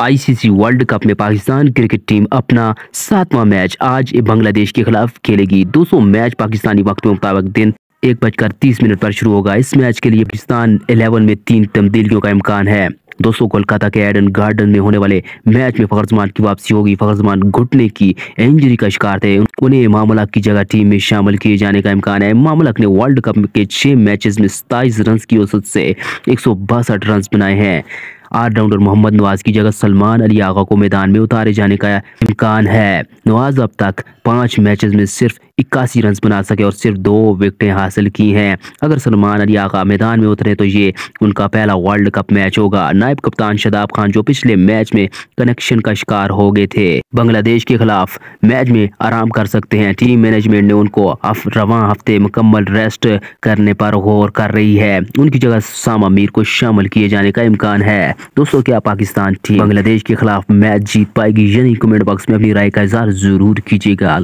ICC world cup में Pakistan cricket team अपना सातवां मैच आज बांग्लादेश के खिलाफ खेलेगी सौ मैच पाकिस्तानी वक्त के मुताबिक दिन एक बजकर तीस मिनट पर शुरू होगा इस मैच के लिए पाकिस्तान इलेवन में तीन तब्दीलियों का इम्कान है दोस्तों कोलकाता के एडन गार्डन में होने वाले मैच में फखर जमान की वापसी होगी फखर जमान घुटने की इंजरी का शिकार थे उन्हें मामला की जगह टीम में शामिल किए जाने का इम्कान है मामलक ने वर्ल्ड कप के छह मैचेस में सताईस रन की औसत से एक रन बनाए हैं ऑलराउंडर मोहम्मद नवाज की जगह सलमान अली आगा को मैदान में उतारे जाने का इम्कान है नवाज अब तक पांच मैचेस में सिर्फ इक्यासी रन बना सके और सिर्फ दो विकटें हासिल की हैं अगर सलमान अली आका मैदान में उतरे तो ये उनका पहला वर्ल्ड कप मैच होगा नायब कप्तान शदाब खान जो पिछले मैच में कनेक्शन का शिकार हो गए थे बांग्लादेश के खिलाफ मैच में आराम कर सकते हैं टीम मैनेजमेंट ने उनको रवा हफ्ते मुकम्मल रेस्ट करने पर गौर कर रही है उनकी जगह सामा मीर को शामिल किए जाने का इम्कान है दोस्तों क्या पाकिस्तान टीम बांग्लादेश के खिलाफ मैच जीत पाएगी यानी कमेंट बॉक्स में अपनी राय का इजहार जरूर कीजिएगा